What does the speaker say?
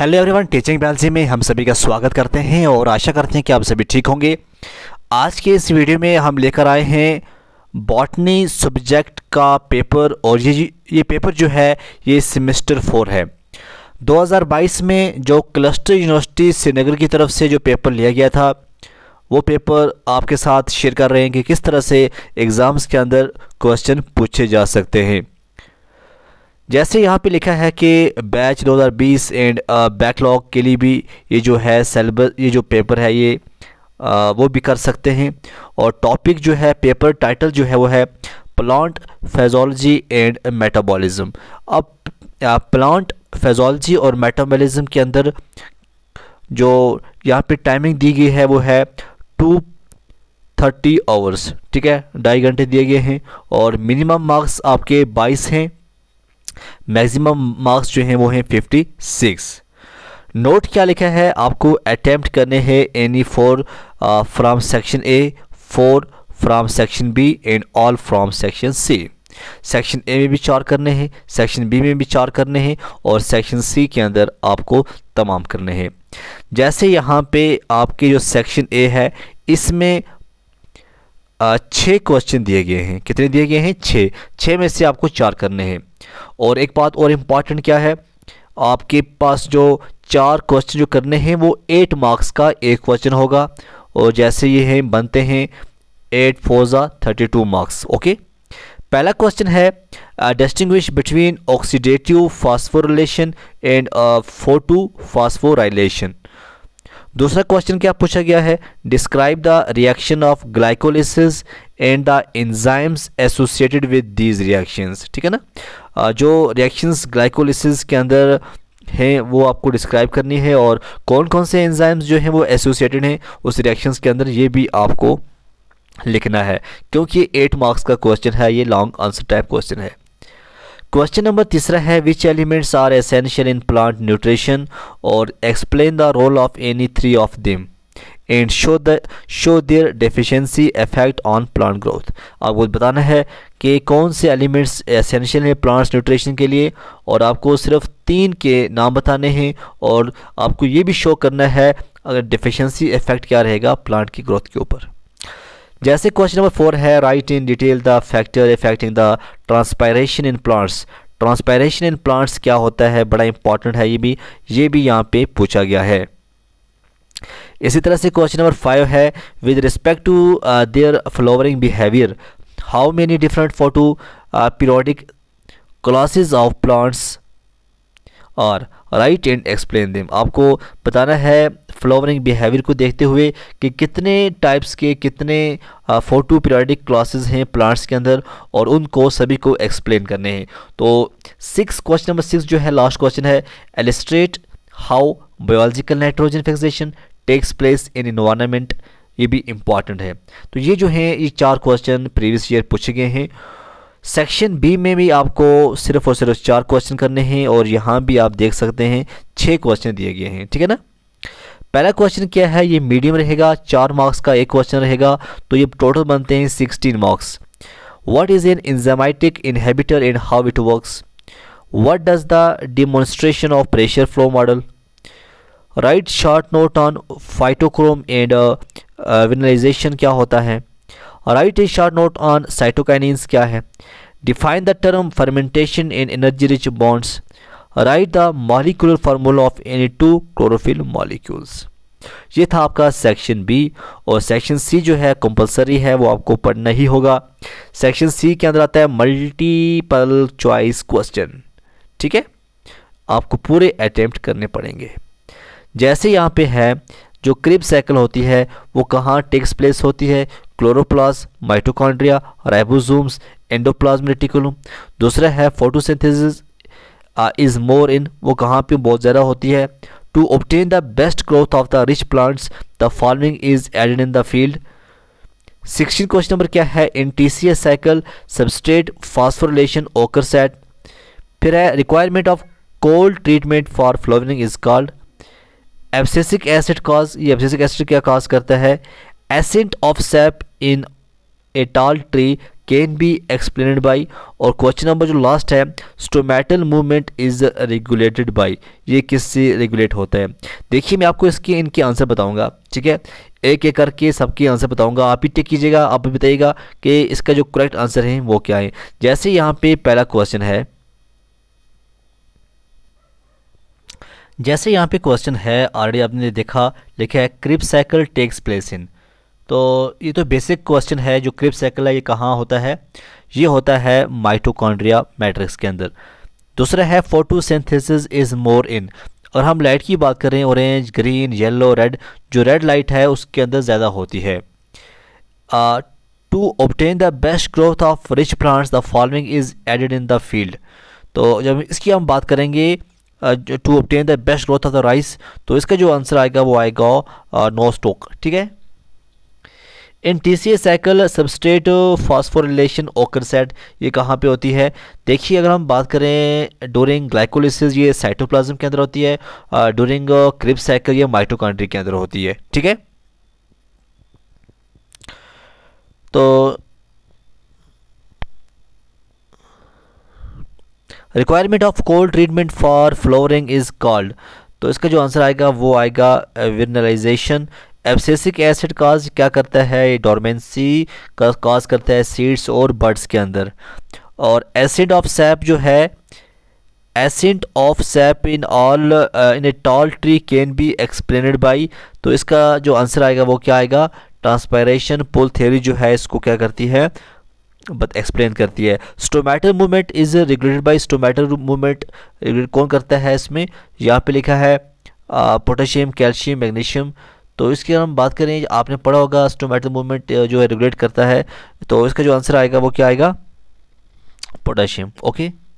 hello everyone teaching बैलजी में हम सभी का स्वागत करते हैं और आशा करते हैं कि आप सभी ठीक होंगे आज के इस वीडियो में हम लेकर आए हैं बॉटनी सब्जेक्ट का पेपर और ये ये पेपर जो है ये सेमेस्टर फोर है 2022 में जो क्लस्टर यूनिवर्सिटी श्रीनगर की तरफ से जो पेपर लिया गया था वो पेपर आपके साथ शेयर कर रहे हैं कि किस तरह से एग्ज़ाम्स के अंदर क्वेश्चन पूछे जा सकते हैं जैसे यहाँ पे लिखा है कि बैच 2020 एंड बैकलॉग के लिए भी ये जो है सेलेबस ये जो पेपर है ये आ, uh, वो भी कर सकते हैं और टॉपिक जो है पेपर टाइटल जो है वो है प्लांट फेजोलॉजी एंड मेटाबॉलिज्म अब प्लांट uh, फेजोलॉजी और मेटाबॉलिज्म के अंदर जो यहाँ पे टाइमिंग दी गई है वो है टू थर्टी आवर्स ठीक है ढाई घंटे दिए गए हैं और मिनिमम मार्क्स आपके बाईस हैं मैक्सिमम मार्क्स जो हैं वो हैं 56 नोट क्या लिखा है आपको अटैम्प्ट करने हैं any four from section A four from section B and all from section C section A में भी चार करने हैं सेक्शन बी में भी चार करने हैं और सेक्शन सी के अंदर आपको तमाम करने हैं जैसे यहाँ पे आपके जो सेक्शन ए है इसमें uh, छः क्वेश्चन दिए गए हैं कितने दिए गए हैं छः छः में से आपको चार करने हैं और एक बात और इम्पॉर्टेंट क्या है आपके पास जो चार क्वेश्चन जो करने हैं वो एट मार्क्स का एक क्वेश्चन होगा और जैसे ये हैं बनते हैं eight fours thirty two marks okay पहला क्वेश्चन है distinguish between oxidative phosphorylation and photo phosphorylation दूसरा क्वेश्चन क्या पूछा गया है describe the reaction of glycolysis and the enzymes associated with these reactions ठीक है ना जो रिएक्शंस ग्लाइकोलिसिस के अंदर हैं वो आपको डिस्क्राइब करनी है और कौन कौन से एंजाइम्स जो हैं वो एसोसिएटेड हैं उस रिएक्शंस के अंदर ये भी आपको लिखना है क्योंकि एट मार्क्स का क्वेश्चन है ये लॉन्ग आंसर टाइप क्वेश्चन है क्वेश्चन नंबर तीसरा है which elements are essential in plant nutrition और explain the role of any three of them and show the show their deficiency effect on plant growth आपको बताना है कि कौन से एलिमेंट्स एसेंशियल हैं प्लांट्स न्यूट्रिशन के लिए और आपको सिर्फ तीन के नाम बताने हैं और आपको ये भी शो करना है अगर डिफिशेंसी इफेक्ट क्या रहेगा प्लांट की ग्रोथ के ऊपर जैसे क्वेश्चन नंबर फोर है write in detail the factor affecting the transpiration in plants transpiration in plants क्या होता है बड़ा इंपॉर्टेंट है ये भी ये भी यहाँ पे पूछा गया है इसी तरह से क्वेश्चन नंबर फाइव है with respect to their flowering behaviour how many different photo periodic classes of plants और राइट एंड एक्सप्लेन देम आपको बताना है फ्लावरिंग बिहेवियर को देखते हुए कि कितने टाइप्स के कितने फोटो पीरियोडिक क्लासेस हैं प्लांट्स के अंदर और उनको सभी को एक्सप्लेन करने हैं तो सिक्स क्वेश्चन नंबर सिक्स जो है लास्ट क्वेश्चन है illustrate how biological nitrogen fixation takes place in environment ये भी इम्पॉर्टेंट है तो ये जो है ये चार क्वेश्चन प्रीवियस ईयर पूछे गए हैं सेक्शन बी में भी आपको सिर्फ और सिर्फ चार क्वेश्चन करने हैं और यहाँ भी आप देख सकते हैं छः क्वेश्चन दिए गए हैं ठीक है ना पहला क्वेश्चन क्या है ये मीडियम रहेगा चार मार्क्स का एक क्वेश्चन रहेगा तो ये टोटल बनते हैं sixteen marks what is an enzymatic inhibitor in how it works what does the demonstration of pressure flow model write short note on phytochrome and vernalization क्या होता है write a short note on cytokinins क्या है define the term fermentation and energy rich bonds write the molecular formula of any two chlorophyll molecules ये था आपका section B और section C जो है कंपलसरी है वो आपको पढ़ना ही होगा सेक्शन सी के अंदर आता है मल्टीपल चॉइस क्वेश्चन ठीक है आपको पूरे अटैम्प्ट करने पड़ेंगे जैसे यहाँ पे है जो क्रिप साइकिल होती है वो कहाँ टेक्स प्लेस होती है chloroplast mitochondria ribosomes endoplasmic reticulum दूसरा है फोटोसिंथेसिस इज मोर इन वो कहाँ पे बहुत ज़्यादा होती है to obtain the best growth of the rich plants the farming is added in the field sixteen question number क्या है in T C S cycle substrate phosphorylation occurs at फिर है requirement of cold treatment for flowering is called abscisic acid cause ये abscisic acid क्या cause करता है acid of sap in a tall tree can be explained by और question number जो last है stomatal movement is regulated by ये किससे regulate होता है देखिए मैं आपको इसके इनके आंसर बताऊंगा ठीक है एक एक करके सबके आंसर बताऊंगा आप ही टेक कीजिएगा आप भी बताइएगा कि इसका जो करेक्ट आंसर है वो क्या है जैसे यहाँ पे पहला क्वेश्चन है जैसे यहाँ पे क्वेश्चन है ऑलरेडी आपने देखा लिखा है Krebs cycle takes place in तो ये तो बेसिक क्वेश्चन है जो क्रिप साइकिल है ये कहाँ होता है ये होता है माइटोकॉन्ड्रिया मैट्रिक्स के अंदर दूसरा है फोटोसिंथेसिस इज़ मोर इन और हम लाइट की बात करें ऑरेंज ग्रीन येलो रेड जो रेड लाइट है उसके अंदर ज़्यादा होती है to obtain the best growth of rich plants the following is added in the field तो जब इसकी हम बात करेंगे to obtain the best growth of the rice तो इसका जो आंसर आएगा वो आएगा नो स्टोक ठीक है in T C A cycle substrate phosphorylation occurs at ये कहाँ पे होती है देखिए अगर हम बात करें डोरिंग ग्लाइकोलिसिस ये साइटोप्लाज्म के अंदर होती है डोरिंग क्रिप साइकिल ये माइटोकॉन्ड्री के अंदर होती है ठीक है तो requirement of cold treatment for flowering is called तो इसका जो आंसर आएगा वो आएगा विनलाइजेशन एब्सेसिक एसिड काज क्या करता है डोरमेंसी का काज करता है सीड्स और बर्ड्स के अंदर और एसिड ऑफ सैप जो है acid of sap in all in a tall tree can be explained by तो इसका जो आंसर आएगा वो क्या आएगा ट्रांसपायरेशन पोल थेरी जो है इसको क्या करती है बत एक्सप्लेन करती है stomatal movement is regulated by stomatal movement regulate कौन करता है इसमें यहाँ पे लिखा है पोटेशियम कैल्शियम मैग्नीशियम तो इसकी अगर हम बात करें आपने पढ़ा होगा स्टोमेटल मूवमेंट जो है रेगुलेट करता है तो इसका जो आंसर आएगा वो क्या आएगा पोटेशियम ओके